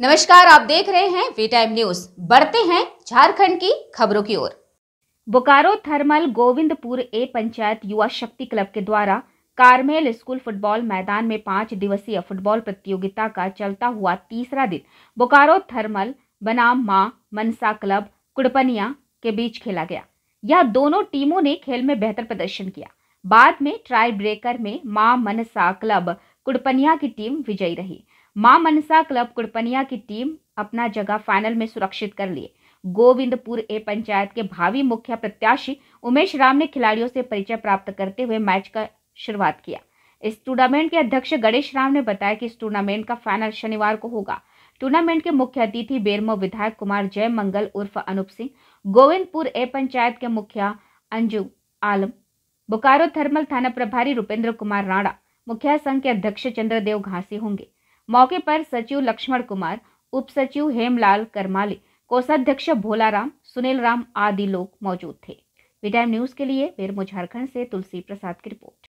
नमस्कार आप देख रहे हैं वी टाइम न्यूज बढ़ते हैं झारखंड की खबरों की ओर Bokaro thermal Govindpur A panchayat Yuva Shakti club के द्वारा कारमेल स्कूल फुटबॉल मैदान में पांच दिवसीय फुटबॉल प्रतियोगिता का चलता हुआ तीसरा दिन बोकारो थर्मल बनाम माँ मनसा क्लब कुड़पनिया के बीच खेला गया यह दोनों टीमों ने खेल में बेहतर प्रदर्शन किया बाद में ट्राई ब्रेकर में माँ मनसा क्लब कुड़पनिया की टीम विजयी रही मां मनसा क्लब कुड़पनिया की टीम अपना जगह फाइनल में सुरक्षित कर लिए गोविंदपुर ए पंचायत के भावी मुख्य प्रत्याशी उमेश राम ने खिलाड़ियों से परिचय प्राप्त करते हुए मैच का शुरुआत किया इस टूर्नामेंट के अध्यक्ष गणेश राम ने बताया कि इस टूर्नामेंट का फाइनल शनिवार को होगा टूर्नामेंट के मुख्य अतिथि बेरमो विधायक कुमार जय मंगल उर्फ अनूप सिंह गोविंदपुर ए पंचायत के मुखिया अंजू आलम बोकारो थर्मल थाना प्रभारी रुपेंद्र कुमार राणा मुखिया संघ के अध्यक्ष चंद्रदेव घासी होंगे मौके पर सचिव लक्ष्मण कुमार उप सचिव हेमलाल करमाली कोषाध्यक्ष भोला राम सुनील राम आदि लोग मौजूद थे विटाइम न्यूज के लिए बेरमो झारखंड से तुलसी प्रसाद की रिपोर्ट